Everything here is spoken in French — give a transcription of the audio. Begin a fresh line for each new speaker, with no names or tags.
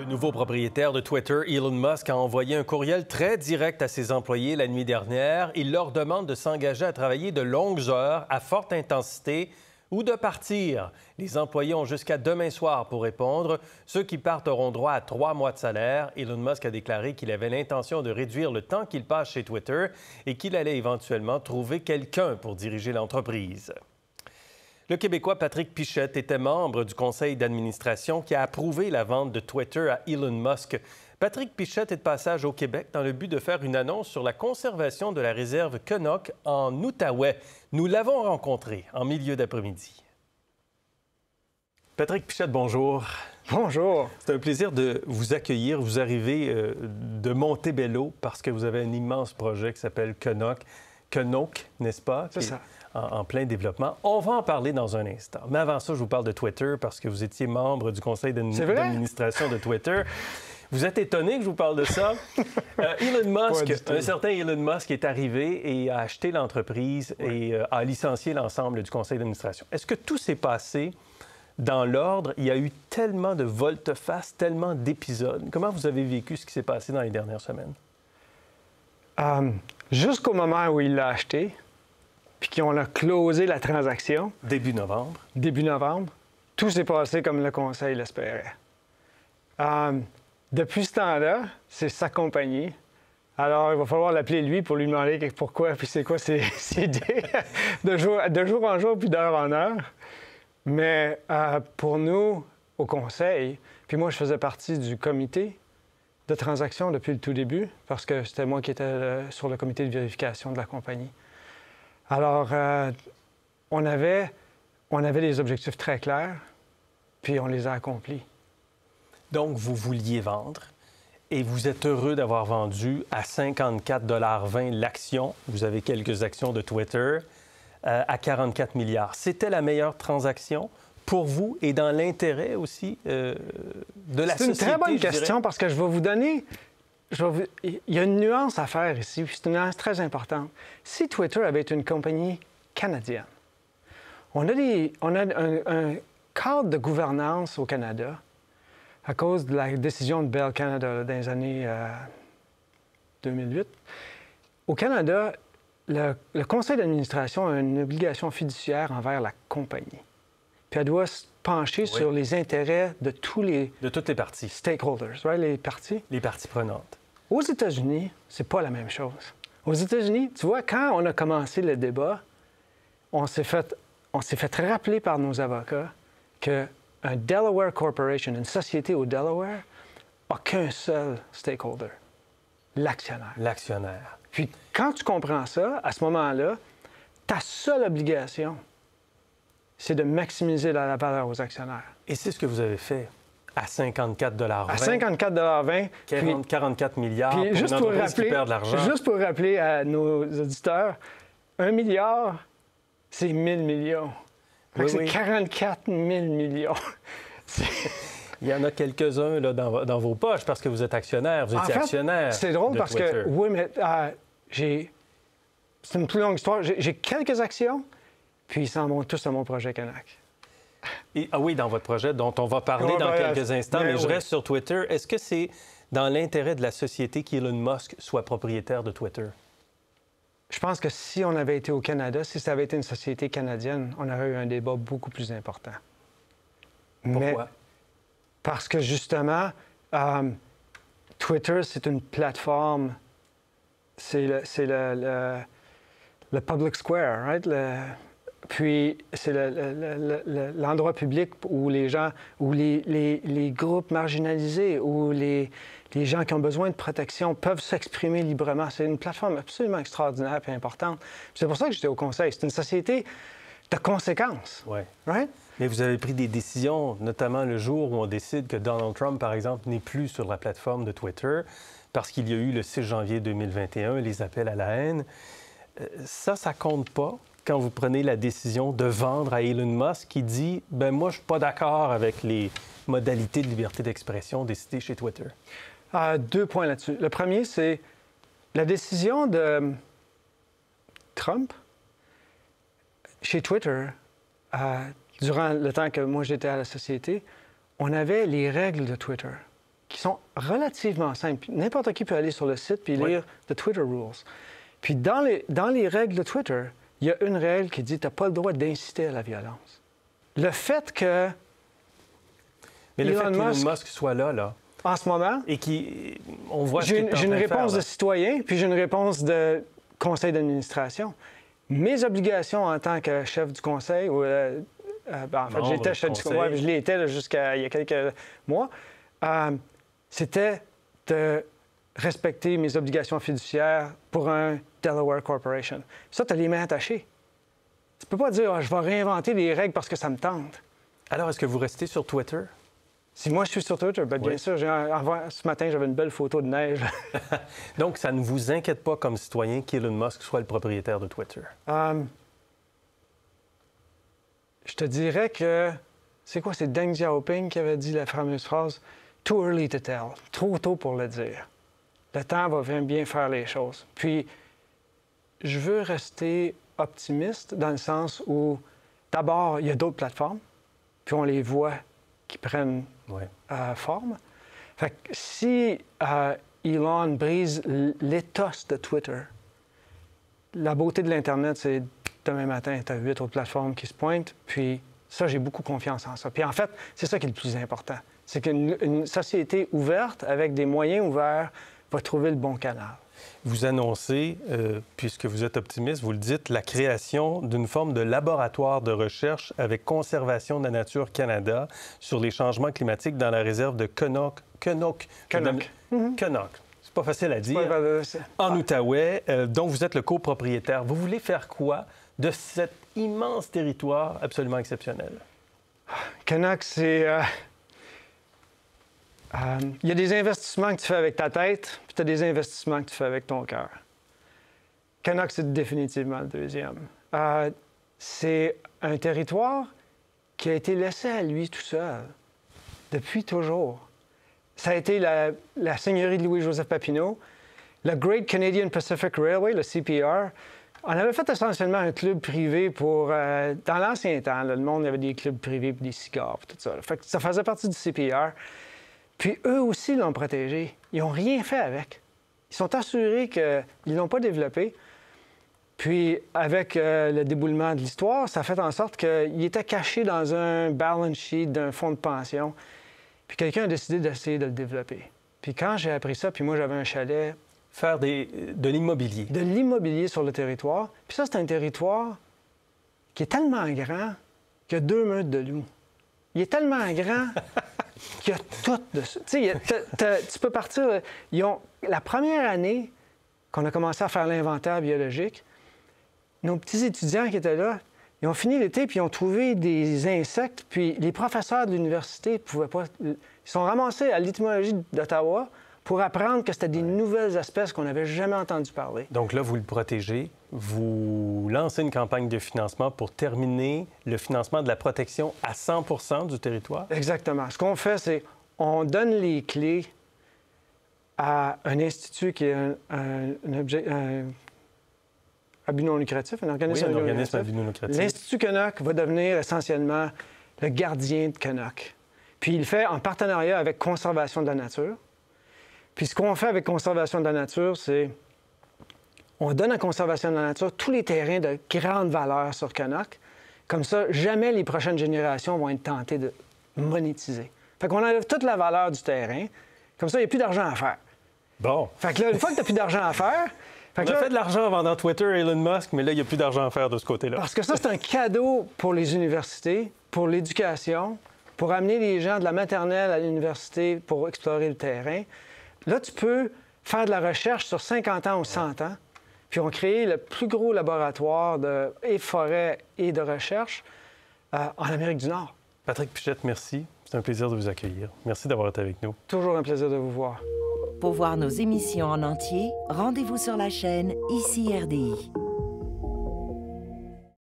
Le nouveau propriétaire de Twitter, Elon Musk, a envoyé un courriel très direct à ses employés la nuit dernière. Il leur demande de s'engager à travailler de longues heures à forte intensité ou de partir. Les employés ont jusqu'à demain soir pour répondre. Ceux qui partent auront droit à trois mois de salaire. Elon Musk a déclaré qu'il avait l'intention de réduire le temps qu'il passe chez Twitter et qu'il allait éventuellement trouver quelqu'un pour diriger l'entreprise. Le Québécois Patrick Pichette était membre du conseil d'administration qui a approuvé la vente de Twitter à Elon Musk. Patrick Pichette est de passage au Québec dans le but de faire une annonce sur la conservation de la réserve Kenok en Outaouais. Nous l'avons rencontré en milieu d'après-midi. Patrick Pichette, bonjour. Bonjour. C'est un plaisir de vous accueillir. Vous arrivez euh, de Montebello parce que vous avez un immense projet qui s'appelle Kenok. NOC, n'est-ce pas? C'est ça. En, plein développement. On va en parler dans un instant. Mais avant ça, je vous parle de Twitter parce que vous étiez membre du conseil d'administration de Twitter. Vous êtes étonné que je vous parle de ça? Euh, Elon Musk, un certain Elon Musk est arrivé et a acheté l'entreprise et euh, a licencié l'ensemble du conseil d'administration. Est-ce que tout s'est passé dans l'ordre? Il y a eu tellement de volte-face, tellement d'épisodes. Comment vous avez vécu ce qui s'est passé dans les dernières semaines?
Euh, jusqu'au moment où il l'a acheté, puis qu'on a closé la transaction. Début novembre. Début novembre, tout s'est passé comme le conseil l'espérait. Euh, depuis ce temps-là, c'est sa compagnie. Alors, il va falloir l'appeler lui pour lui demander pourquoi, puis c'est quoi ses, idées, de, jour, en jour, puis d'heure en heure. Mais euh, pour nous, au conseil, puis moi, je faisais partie du comité de transactions depuis le tout début, parce que c'était moi qui étais euh, sur le comité de vérification de la compagnie. Alors, euh, on, avait, on avait des objectifs très clairs, puis on les a accomplis.
Donc, vous vouliez vendre et vous êtes heureux d'avoir vendu à 54,20 l'action. Vous avez quelques actions de Twitter euh, à 44 milliards. C'était la meilleure transaction pour vous et dans l'intérêt aussi euh, de la société? C'est une très bonne question
parce que je vais vous donner... Il y a une nuance à faire ici, c'est une nuance très importante. Si Twitter avait été une compagnie canadienne, on a, un, cadre de gouvernance au Canada à cause de la décision de Bell Canada dans les années 2008. Euh, au Canada, le, le conseil d'administration a une obligation fiduciaire envers la compagnie puis elle doit se pencher sur les intérêts de tous les... De toutes les parties. Stakeholders, right? les parties. Les parties prenantes. Aux États-Unis, c'est pas la même chose. Aux États-Unis, tu vois, quand on a commencé le débat, on s'est fait, rappeler par nos avocats que Delaware Corporation, une société au Delaware, n'a qu'un seul stakeholder, l'actionnaire. L'actionnaire. Puis quand tu comprends ça, à ce moment-là, ta seule obligation, c'est de maximiser la valeur aux actionnaires. Et c'est ce que vous avez fait
à 54 À 54 20 44 milliards juste pour rappeler, l'argent. Juste
pour rappeler à nos auditeurs, un milliard, c'est 1000 millions. c'est 44 000 millions.
Il y en a quelques-uns dans, vos poches parce que vous êtes actionnaire. Vous étiez actionnaire. C'est drôle parce que,
oui, mais ah, j'ai. C'est une plus longue histoire. J'ai quelques actions, puis ils s'en vont tous à mon projet Canac.
ah oui, dans votre projet dont on va parler dans quelques instants, ben mais, je reste sur Twitter. Est-ce que c'est dans l'intérêt de la société qu'Elon Musk soit propriétaire de Twitter? Je pense que
si on avait été au Canada, si ça avait été une société canadienne, on aurait eu un débat beaucoup plus important. Pourquoi? parce que justement, euh, Twitter, c'est une plateforme, c'est le, le, le, public square, right? Puis c'est l'endroit public où les gens, où les, groupes marginalisés, où les, les, gens qui ont besoin de protection peuvent s'exprimer librement. C'est une plateforme absolument extraordinaire et importante. C'est pour ça que j'étais au Conseil. C'est une société de conséquences. Oui. Right?
Mais vous avez pris des décisions, notamment le jour où on décide que Donald Trump, par exemple, n'est plus sur la plateforme de Twitter parce qu'il y a eu le 6 janvier 2021 les appels à la haine. Euh, ça, ça compte pas quand vous prenez la décision de vendre à Elon Musk qui dit ben moi je suis pas d'accord avec les modalités de liberté d'expression décidées chez Twitter. Euh, deux points là-dessus. Le premier c'est
la décision de Trump chez Twitter euh, durant le temps que moi j'étais à la société, on avait les règles de Twitter qui sont relativement simples. N'importe qui peut aller sur le site puis lire oui. The Twitter Rules. Puis dans les, dans les règles de Twitter, il y a une règle qui dit tu n'as pas le droit d'inciter à la violence. Le fait que. Mais le fait Musk...
soit là, là. En ce moment. Et qui. On voit J'ai une, réponse de
citoyen, puis j'ai une réponse de conseil d'administration. Mes obligations en tant que chef du conseil, ou. Euh, euh, ben, en fait, j'étais chef du conseil, je l'étais jusqu'à il y a quelques mois, euh, c'était de respecter mes obligations fiduciaires pour un Delaware Corporation. Ça, tu as les mains attachées. Tu peux pas dire, ah, je vais réinventer les règles parce que ça me tente. Alors, est-ce que vous restez sur Twitter? Si moi je suis sur Twitter, ben, bien sûr, ce matin j'avais une belle photo de neige.
Donc ça ne vous inquiète pas comme citoyen qu'Elon Musk soit le propriétaire de Twitter?
Euh, je te dirais que c'est quoi, c'est Deng Xiaoping qui avait dit la fameuse phrase Too early to tell, trop tôt pour le dire. Le temps va bien faire les choses. Puis, je veux rester optimiste dans le sens où, d'abord, il y a d'autres plateformes, puis on les voit qui prennent euh, forme. Fait que si euh, Elon brise l'étos de Twitter, la beauté de l'Internet, c'est demain matin, tu as huit autres plateformes qui se pointent, puis ça, j'ai beaucoup confiance en ça. Puis en fait, c'est ça qui est le plus important. C'est qu'une société ouverte, avec des moyens ouverts, va trouver le bon canal.
Vous annoncez, euh, puisque vous êtes optimiste, vous le dites, la création d'une forme de laboratoire de recherche avec Conservation de la Nature Canada sur les changements climatiques dans la réserve de Conoc. Mhm. C'est pas facile à dire. En Outaouais, euh, dont vous êtes le copropriétaire. Vous voulez faire quoi de cet
immense territoire absolument exceptionnel? Conoc, c'est. Euh, il euh, y a des investissements que tu fais avec ta tête, puis tu as des investissements que tu fais avec ton cœur. Canuck, c'est définitivement le deuxième. Euh, c'est un territoire qui a été laissé à lui tout seul, depuis toujours. Ça a été la, seigneurie de Louis-Joseph Papineau. Le Great Canadian Pacific Railway, le CPR, on avait fait essentiellement un club privé pour. Euh, dans l'ancien temps, le monde avait des clubs privés pour des cigares, tout ça. Fait ça faisait partie du CPR. Puis eux aussi l'ont protégé. Ils n'ont rien fait avec. Ils sont assurés qu'ils ne l'ont pas développé. Puis, avec euh, le déboulement de l'histoire, ça fait en sorte qu'il était caché dans un balance sheet d'un fonds de pension. Puis quelqu'un a décidé d'essayer de le développer. Puis quand j'ai appris ça, puis moi j'avais un chalet. Faire des, de l'immobilier. De l'immobilier sur le territoire. Puis ça, c'est un territoire qui est tellement grand qu'il y a deux meutes de loups. Il est tellement grand a Tu peux partir. Euh, la première année qu'on a commencé à faire l'inventaire biologique, nos petits étudiants qui étaient là, ils ont fini l'été, puis ils ont trouvé des insectes, puis les professeurs de l'université pouvaient pas. Ils sont ramassés à l'étymologie d'Ottawa pour apprendre que c'était des nouvelles espèces qu'on n'avait jamais entendu parler.
Donc là, vous le protégez, vous lancez une campagne de financement pour terminer le financement de la protection à 100 du territoire?
Exactement. Ce qu'on fait, c'est on donne les clés à un institut qui est un, un, un but non lucratif, organisme, oui, non lucratif. L'Institut Canoc va devenir essentiellement le gardien de Canoc. Puis il le fait en partenariat avec Conservation de la nature. Puis ce qu'on fait avec Conservation de la nature, c'est on donne à Conservation de la nature tous les terrains de grande valeur sur Canuck. Comme ça, jamais les prochaines générations vont être tentées de monétiser. Fait qu'on enlève toute la valeur du terrain. Comme ça, il n'y a plus d'argent à faire. Bon. Fait que là, une fois que tu n'as plus d'argent à faire,
fait on a fait de l'argent en vendant Twitter et Elon Musk, mais là, il n'y a plus d'argent à faire de ce côté-là. Parce que ça,
c'est un cadeau pour les universités, pour l'éducation, pour amener les gens de la maternelle à l'université pour explorer le terrain. Là, tu peux faire de la recherche sur 50 ans ou 100 ans. Puis on crée le plus gros laboratoire de et forêt et de recherche euh, en Amérique du Nord.
Patrick Pichette, merci. C'est un plaisir de vous accueillir. Merci d'avoir été avec nous.
Toujours un plaisir de vous voir. Pour voir nos émissions en entier,
rendez-vous sur la chaîne ICI RDI.